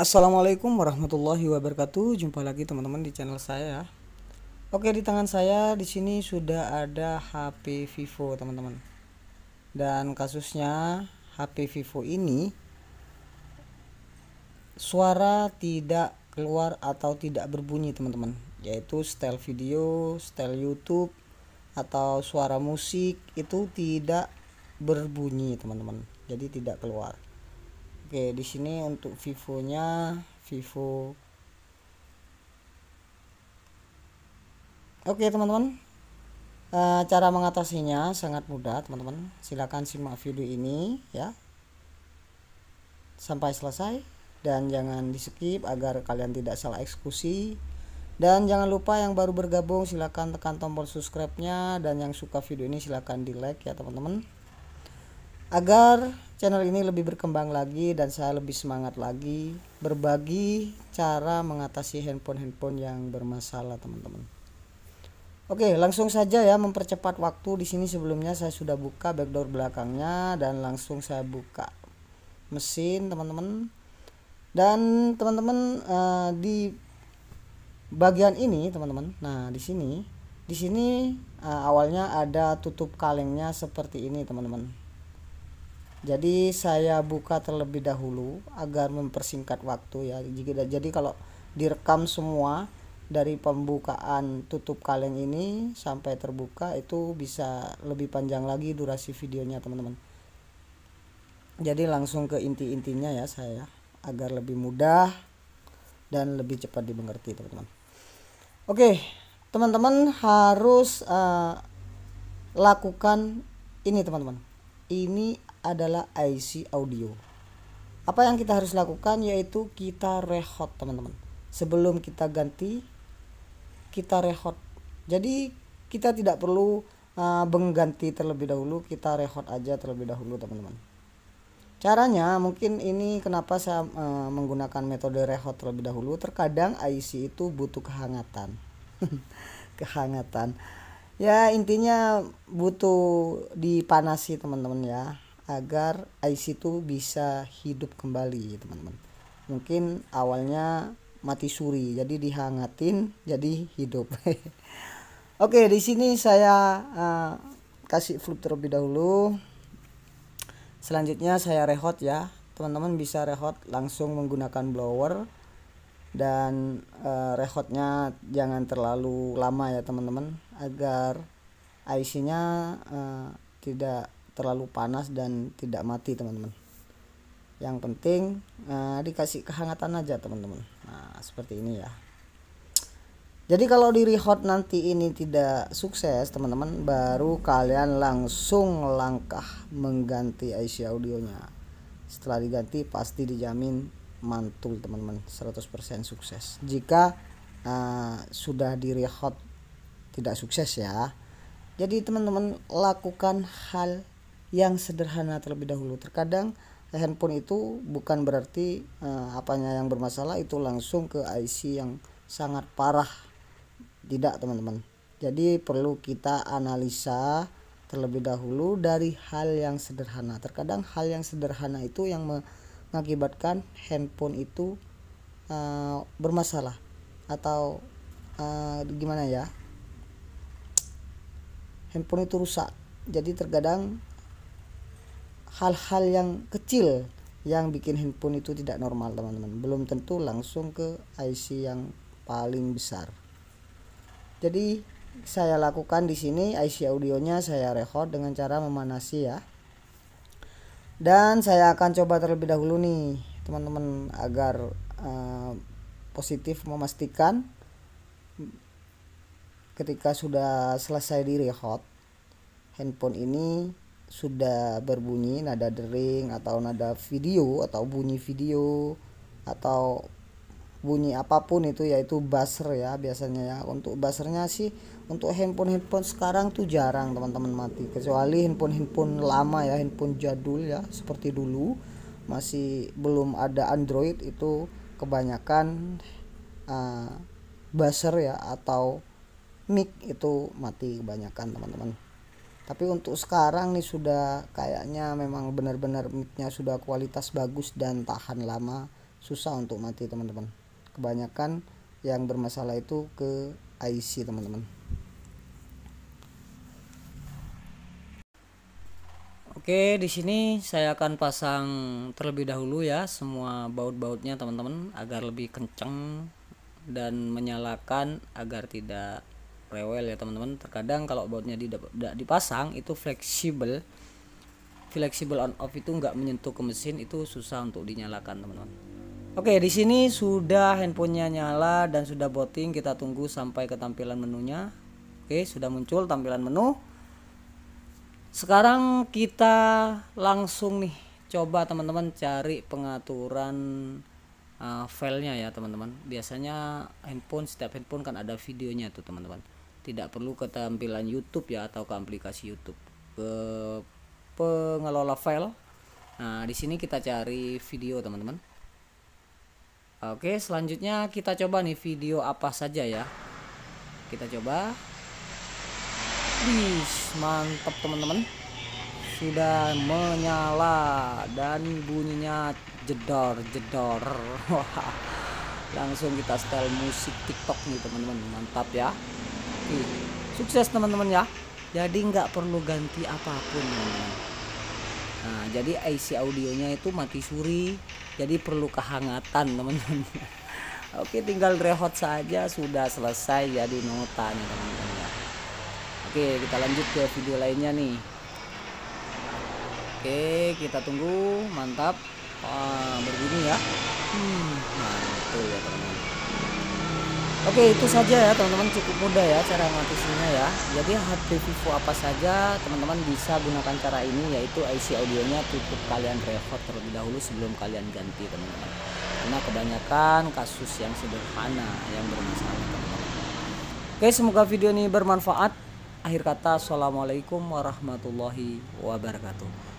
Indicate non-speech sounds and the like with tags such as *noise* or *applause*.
Assalamualaikum warahmatullahi wabarakatuh. Jumpa lagi teman-teman di channel saya. Ya. Oke, di tangan saya di sini sudah ada HP Vivo, teman-teman. Dan kasusnya HP Vivo ini suara tidak keluar atau tidak berbunyi, teman-teman. Yaitu style video, style YouTube atau suara musik itu tidak berbunyi, teman-teman. Jadi tidak keluar. Oke, di sini untuk Vivo-nya Vivo Oke, teman-teman. E, cara mengatasinya sangat mudah, teman-teman. Silakan simak video ini ya. Sampai selesai dan jangan di-skip agar kalian tidak salah eksekusi. Dan jangan lupa yang baru bergabung silahkan tekan tombol subscribe-nya dan yang suka video ini silahkan di like ya teman-teman agar channel ini lebih berkembang lagi dan saya lebih semangat lagi berbagi cara mengatasi handphone-handphone yang bermasalah teman-teman. Oke, langsung saja ya mempercepat waktu di sini sebelumnya saya sudah buka backdoor belakangnya dan langsung saya buka mesin teman-teman. Dan teman-teman uh, di bagian ini teman-teman. Nah, di sini di sini uh, awalnya ada tutup kalengnya seperti ini teman-teman jadi saya buka terlebih dahulu agar mempersingkat waktu ya jadi kalau direkam semua dari pembukaan tutup kaleng ini sampai terbuka itu bisa lebih panjang lagi durasi videonya teman-teman jadi langsung ke inti-intinya ya saya agar lebih mudah dan lebih cepat dimengerti teman-teman oke teman-teman harus uh, lakukan ini teman-teman ini adalah IC audio. Apa yang kita harus lakukan yaitu kita rehot teman-teman. Sebelum kita ganti kita rehot. Jadi kita tidak perlu uh, mengganti terlebih dahulu, kita rehot aja terlebih dahulu teman-teman. Caranya mungkin ini kenapa saya uh, menggunakan metode rehot terlebih dahulu. Terkadang IC itu butuh kehangatan. *laughs* kehangatan ya intinya butuh dipanasi teman-teman ya agar IC itu bisa hidup kembali teman-teman mungkin awalnya mati suri jadi dihangatin jadi hidup *laughs* oke di sini saya uh, kasih fluk terlebih dahulu selanjutnya saya rehot ya teman-teman bisa rehot langsung menggunakan blower dan uh, rehotnya jangan terlalu lama ya teman-teman agar IC nya uh, eh, tidak terlalu panas dan tidak mati teman-teman yang penting eh, dikasih kehangatan aja teman-teman nah seperti ini ya jadi kalau di rehot nanti ini tidak sukses teman-teman baru kalian langsung langkah mengganti IC audionya setelah diganti pasti dijamin mantul teman-teman 100% sukses jika uh, sudah di rehot tidak sukses ya jadi teman-teman lakukan hal yang sederhana terlebih dahulu. Terkadang handphone itu bukan berarti uh, apanya yang bermasalah itu langsung ke IC yang sangat parah. Tidak, teman-teman. Jadi perlu kita analisa terlebih dahulu dari hal yang sederhana. Terkadang hal yang sederhana itu yang mengakibatkan handphone itu uh, bermasalah atau uh, gimana ya? Handphone itu rusak. Jadi terkadang hal-hal yang kecil yang bikin handphone itu tidak normal teman-teman belum tentu langsung ke IC yang paling besar jadi saya lakukan di sini IC audionya saya record dengan cara memanasi ya dan saya akan coba terlebih dahulu nih teman-teman agar uh, positif memastikan ketika sudah selesai di record handphone ini sudah berbunyi nada dering atau nada video atau bunyi video atau bunyi apapun itu yaitu buzzer ya biasanya ya untuk buzzernya sih untuk handphone handphone sekarang tuh jarang teman-teman mati kecuali handphone handphone lama ya handphone jadul ya seperti dulu masih belum ada Android itu kebanyakan uh, buzzer ya atau mic itu mati kebanyakan teman-teman tapi untuk sekarang nih sudah kayaknya memang benar-benar mitnya sudah kualitas bagus dan tahan lama susah untuk mati teman-teman kebanyakan yang bermasalah itu ke IC teman-teman Oke, di sini saya akan pasang terlebih dahulu ya semua baut-bautnya teman-teman agar lebih kenceng dan menyalakan agar tidak rewel ya teman-teman terkadang kalau bautnya tidak dipasang itu fleksibel fleksibel on off itu nggak menyentuh ke mesin itu susah untuk dinyalakan teman-teman oke di sini sudah handphonenya nyala dan sudah booting kita tunggu sampai ke tampilan menunya oke sudah muncul tampilan menu sekarang kita langsung nih coba teman-teman cari pengaturan uh, filenya ya teman-teman biasanya handphone setiap handphone kan ada videonya tuh teman-teman tidak perlu ketampilan YouTube ya atau ke aplikasi YouTube ke pengelola file nah di sini kita cari video teman-teman oke selanjutnya kita coba nih video apa saja ya kita coba Wih, mantap teman-teman sudah menyala dan bunyinya jedor jedor *laughs* langsung kita setel musik tiktok nih teman-teman mantap ya sukses teman-teman ya jadi nggak perlu ganti apapun nah jadi IC audionya itu mati suri jadi perlu kehangatan teman-teman *laughs* Oke tinggal rehot saja sudah selesai jadi nota nih teman-teman ya. Oke kita lanjut ke video lainnya nih Oke kita tunggu mantap Wah berbunyi ya hmm, Mantul ya teman-teman Oke itu saja ya teman-teman cukup mudah ya cara mengatasinya ya Jadi HP Vivo apa saja teman-teman bisa gunakan cara ini yaitu IC audionya cukup kalian record terlebih dahulu sebelum kalian ganti teman-teman Karena kebanyakan kasus yang sederhana yang bermasalah teman-teman Oke semoga video ini bermanfaat Akhir kata Assalamualaikum warahmatullahi wabarakatuh